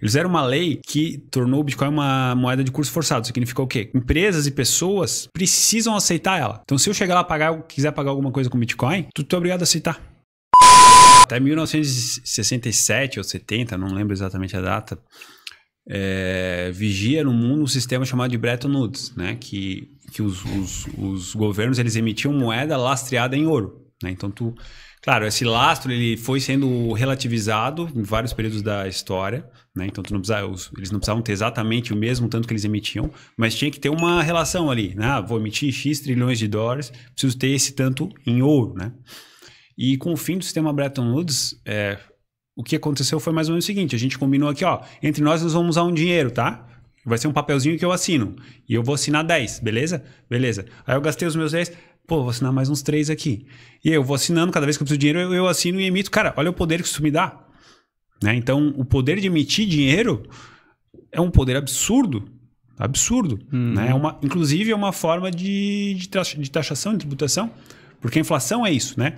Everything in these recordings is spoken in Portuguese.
Eles fizeram uma lei que tornou o Bitcoin uma moeda de curso forçado. Significa o quê? Empresas e pessoas precisam aceitar ela. Então, se eu chegar lá pagar, quiser pagar alguma coisa com Bitcoin, tu, tu é obrigado a aceitar. Até 1967 ou 70, não lembro exatamente a data, é, vigia no mundo um sistema chamado de Bretton Woods, né? que, que os, os, os governos eles emitiam moeda lastreada em ouro. Né? Então, tu Claro, esse lastro ele foi sendo relativizado em vários períodos da história, né? Então não eles não precisavam ter exatamente o mesmo tanto que eles emitiam, mas tinha que ter uma relação ali, né? Ah, vou emitir x trilhões de dólares, preciso ter esse tanto em ouro, né? E com o fim do sistema Bretton Woods, é, o que aconteceu foi mais ou menos o seguinte: a gente combinou aqui, ó, entre nós nós vamos usar um dinheiro, tá? Vai ser um papelzinho que eu assino. E eu vou assinar 10, beleza? Beleza. Aí eu gastei os meus 10. Pô, vou assinar mais uns três aqui. E eu vou assinando, cada vez que eu preciso de dinheiro, eu, eu assino e emito. Cara, olha o poder que isso me dá. Né? Então, o poder de emitir dinheiro é um poder absurdo. Absurdo. Uhum. Né? É uma, inclusive, é uma forma de, de, taxa, de taxação, de tributação. Porque a inflação é isso, né?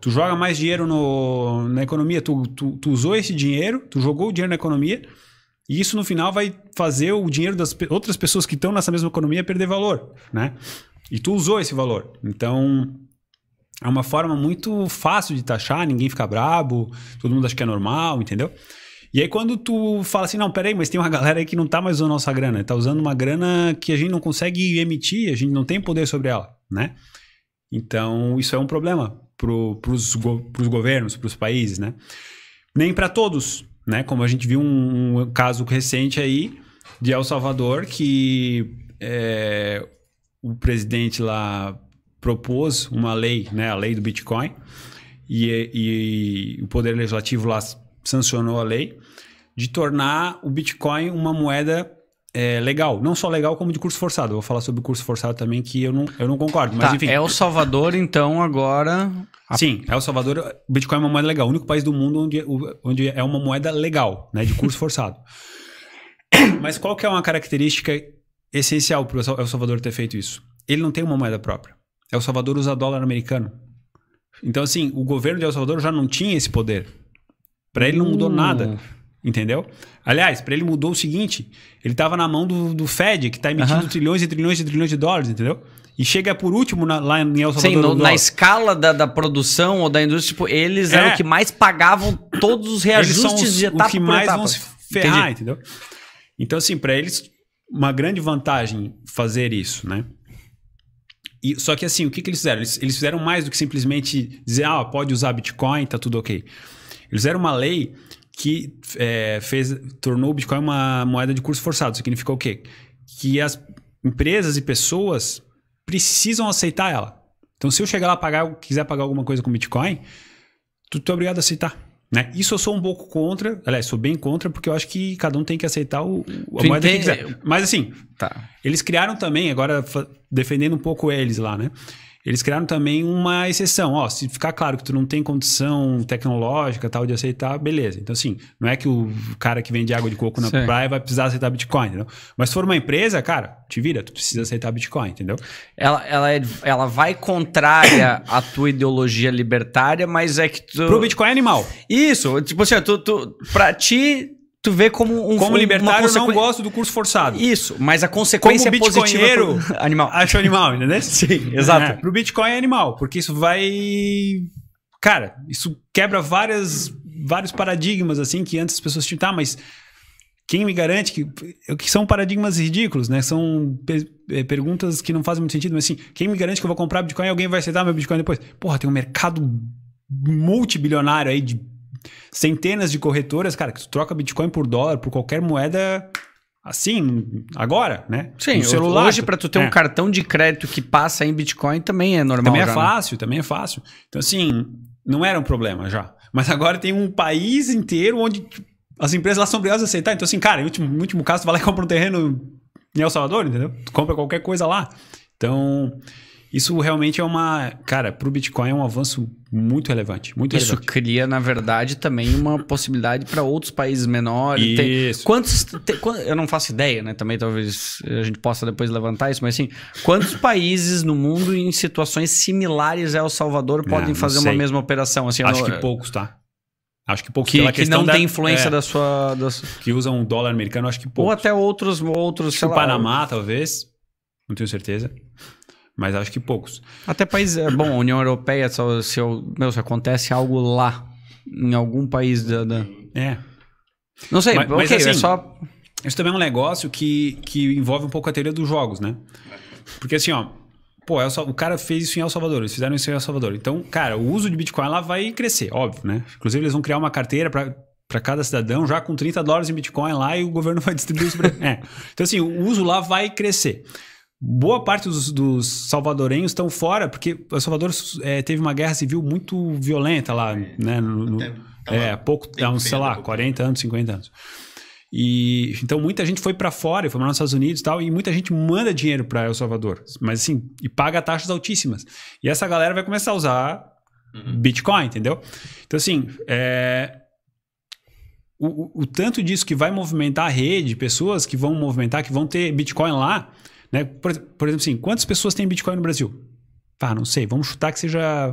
Tu joga mais dinheiro no, na economia, tu, tu, tu, usou esse dinheiro, tu jogou o dinheiro na economia, e isso no final vai fazer o dinheiro das outras pessoas que estão nessa mesma economia perder valor, né? E tu usou esse valor. Então, é uma forma muito fácil de taxar, ninguém fica brabo, todo mundo acha que é normal, entendeu? E aí quando tu fala assim, não, peraí, mas tem uma galera aí que não tá mais usando nossa grana, tá usando uma grana que a gente não consegue emitir, a gente não tem poder sobre ela, né? Então, isso é um problema para pros, pros governos, pros países, né? Nem para todos, né? Como a gente viu um, um, caso recente aí de El Salvador que... É, o presidente lá propôs uma lei, né, a lei do Bitcoin, e, e o Poder Legislativo lá sancionou a lei de tornar o Bitcoin uma moeda é, legal. Não só legal, como de curso forçado. vou falar sobre o curso forçado também, que eu não, eu não concordo. Mas tá, enfim. El é Salvador, então, agora. sim Sim, é El Salvador, o Bitcoin é uma moeda legal. O único país do mundo onde, onde é uma moeda legal, né? De curso forçado. Mas qual que é uma característica essencial para o El Salvador ter feito isso. Ele não tem uma moeda própria. El Salvador usa dólar americano. Então, assim, o governo de El Salvador já não tinha esse poder. Para ele não mudou hum. nada. Entendeu? Aliás, para ele mudou o seguinte: ele estava na mão do, do Fed, que está emitindo uh -huh. trilhões e trilhões e trilhões de dólares, entendeu? E chega por último na, lá em El Salvador. Sim, no, na escala da, da, produção ou da indústria, tipo, eles é. eram o que mais pagavam todos os reajustes eles são os, de etapa. O que mais etapa. vão se ferrar, Entendi. entendeu? Então, assim, para eles uma grande vantagem fazer isso, né? E, só que assim, o que, que eles fizeram? Eles, eles fizeram mais do que simplesmente dizer, ah, pode usar Bitcoin, tá tudo ok. Eles fizeram uma lei que é, fez, tornou o Bitcoin uma moeda de curso forçado. Significa o quê? Que as empresas e pessoas precisam aceitar ela. Então, se eu chegar lá pagar, quiser pagar alguma coisa com Bitcoin, tu, tu é obrigado a aceitar. Né? Isso eu sou um pouco contra, aliás, sou bem contra, porque eu acho que cada um tem que aceitar o, a tu moeda que quiser. Mas assim, tá. eles criaram também, agora defendendo um pouco eles lá, né? Eles criaram também uma exceção. Ó, se ficar claro que tu não tem condição tecnológica tal de aceitar, beleza. Então, assim, não é que o cara que vende água de coco na praia vai precisar aceitar Bitcoin, entendeu? Mas se for uma empresa, cara, te vira, tu precisa aceitar Bitcoin, entendeu? Ela, ela, é, ela vai contrária à tua ideologia libertária, mas é que tu... Pro Bitcoin é animal. Isso, tipo assim, tu, tu, pra ti tu vê como um Como libertário, consequ... eu não gosto do curso forçado. Isso, mas a consequência como é positiva. Pro... animal. Acho animal, né Sim, exato. É. Pro Bitcoin é animal, porque isso vai. Cara, isso quebra várias, vários paradigmas, assim, que antes as pessoas tinham. Tá, mas quem me garante que. Que são paradigmas ridículos, né? São é, perguntas que não fazem muito sentido, mas assim, quem me garante que eu vou comprar Bitcoin e alguém vai aceitar meu Bitcoin depois? Porra, tem um mercado multibilionário aí de Centenas de corretoras, cara, que tu troca Bitcoin por dólar, por qualquer moeda assim, agora, né? Sim, no celular. Hoje, para tu ter é. um cartão de crédito que passa em Bitcoin, também é normal. Também é né? fácil, né? também é fácil. Então, assim, não era um problema já. Mas agora tem um país inteiro onde as empresas lá são obrigadas a aceitar. Então, assim, cara, em último, último caso, tu vai lá e compra um terreno em El Salvador, entendeu? Tu compra qualquer coisa lá. Então, isso realmente é uma. Cara, para o Bitcoin é um avanço muito relevante. Muito Isso relevante. cria, na verdade, também uma possibilidade para outros países menores. Isso. Tem, quantos. Tem, eu não faço ideia, né? Também talvez a gente possa depois levantar isso, mas assim, quantos países no mundo em situações similares a El Salvador é, podem fazer uma mesma operação? Assim, Acho que poucos, tá? Acho que pouco que, que não da, tem influência é, da, sua, da sua. Que usam um dólar americano, acho que pouco. Ou até outros. outros o Panamá, ou... talvez. Não tenho certeza mas acho que poucos. Até país, é, bom, União Europeia, se, se, meu, se acontece algo lá, em algum país da. da... É. Não sei, mas, okay, mas é assim, é só. Isso também é um negócio que, que envolve um pouco a teoria dos jogos, né? Porque assim, ó, pô, El, o cara fez isso em El Salvador, eles fizeram isso em El Salvador. Então, cara, o uso de Bitcoin lá vai crescer, óbvio, né? Inclusive, eles vão criar uma carteira para para cada cidadão já com 30 dólares em Bitcoin lá e o governo vai distribuir isso para. é. Então, assim, o uso lá vai crescer boa parte dos, dos salvadorenhos estão fora, porque o Salvador é, teve uma guerra civil muito violenta lá, né, é, né? No, no, é, pouco, há uns, sei lá, 40 anos, 50 anos. E, então muita gente foi para fora, foi para os Estados Unidos e tal, e muita gente manda dinheiro para El Salvador, mas assim, e paga taxas altíssimas. E essa galera vai começar a usar uhum. Bitcoin, entendeu? Então assim, é, o, o, o tanto disso que vai movimentar a rede, pessoas que vão movimentar, que vão ter Bitcoin lá, né? Por, por exemplo, assim, quantas pessoas têm Bitcoin no Brasil? Ah, não sei, vamos chutar que seja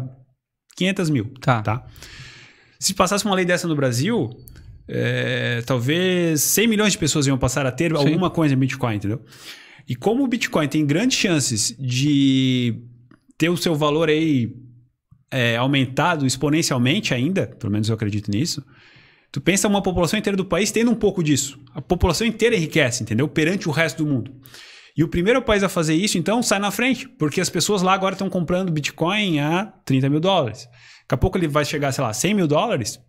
500 mil. Tá. tá? Se passasse uma lei dessa no Brasil, é, talvez 100 milhões de pessoas iam passar a ter Sim. alguma coisa em Bitcoin, entendeu? E como o Bitcoin tem grandes chances de ter o seu valor aí é, aumentado exponencialmente ainda, pelo menos eu acredito nisso, tu pensa uma população inteira do país tendo um pouco disso. A população inteira enriquece, entendeu? Perante o resto do mundo. E o primeiro país a fazer isso, então, sai na frente, porque as pessoas lá agora estão comprando Bitcoin a 30 mil dólares. Daqui a pouco ele vai chegar, sei lá, 100 mil dólares.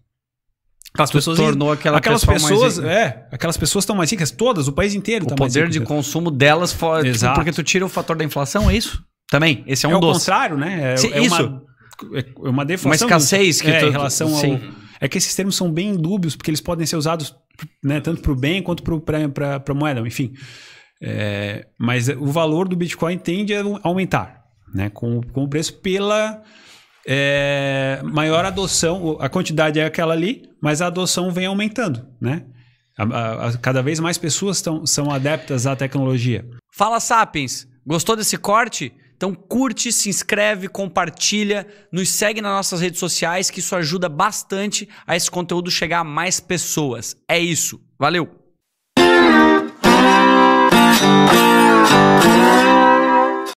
As pessoas tornou aquela aquelas pessoa pessoas, é, aquelas pessoas estão mais ricas todas, o país inteiro. O tá poder de consumo delas, for, tipo, porque tu tira o fator da inflação, é isso? Também, esse é um é doce. o contrário, né? É, Sim, é isso. Uma, é uma deflação. Uma escassez que é, tu, em relação sim. ao. É que esses termos são bem dúbios, porque eles podem ser usados né, tanto para o bem quanto para a moeda, enfim. É, mas o valor do Bitcoin tende a aumentar né, com, com o preço pela é, maior adoção. A quantidade é aquela ali, mas a adoção vem aumentando. Né? A, a, a, cada vez mais pessoas tão, são adeptas à tecnologia. Fala, Sapiens! Gostou desse corte? Então curte, se inscreve, compartilha, nos segue nas nossas redes sociais, que isso ajuda bastante a esse conteúdo chegar a mais pessoas. É isso. Valeu! Thank you.